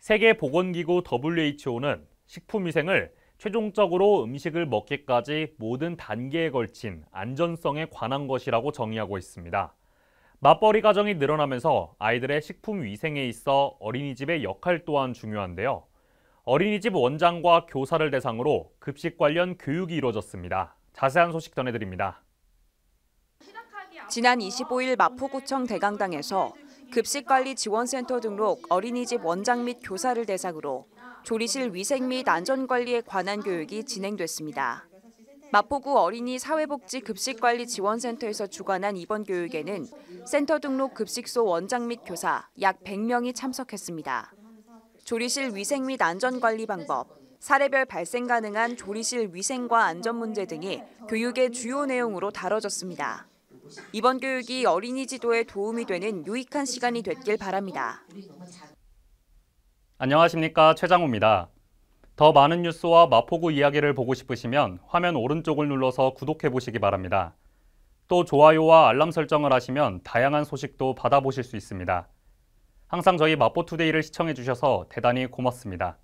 세계보건기구 WHO는 식품위생을 최종적으로 음식을 먹기까지 모든 단계에 걸친 안전성에 관한 것이라고 정의하고 있습니다. 맞벌이 가정이 늘어나면서 아이들의 식품 위생에 있어 어린이집의 역할 또한 중요한데요. 어린이집 원장과 교사를 대상으로 급식 관련 교육이 이루어졌습니다. 자세한 소식 전해드립니다. 지난 25일 마포구청 대강당에서 급식관리지원센터 등록 어린이집 원장 및 교사를 대상으로 조리실 위생 및 안전관리에 관한 교육이 진행됐습니다. 마포구 어린이 사회복지 급식관리지원센터에서 주관한 이번 교육에는 센터 등록 급식소 원장 및 교사 약 100명이 참석했습니다. 조리실 위생 및 안전관리 방법, 사례별 발생 가능한 조리실 위생과 안전 문제 등이 교육의 주요 내용으로 다뤄졌습니다. 이번 교육이 어린이 지도에 도움이 되는 유익한 시간이 됐길 바랍니다. 안녕하십니까 최장우입니다. 더 많은 뉴스와 마포구 이야기를 보고 싶으시면 화면 오른쪽을 눌러서 구독해 보시기 바랍니다. 또 좋아요와 알람 설정을 하시면 다양한 소식도 받아보실 수 있습니다. 항상 저희 마포투데이를 시청해 주셔서 대단히 고맙습니다.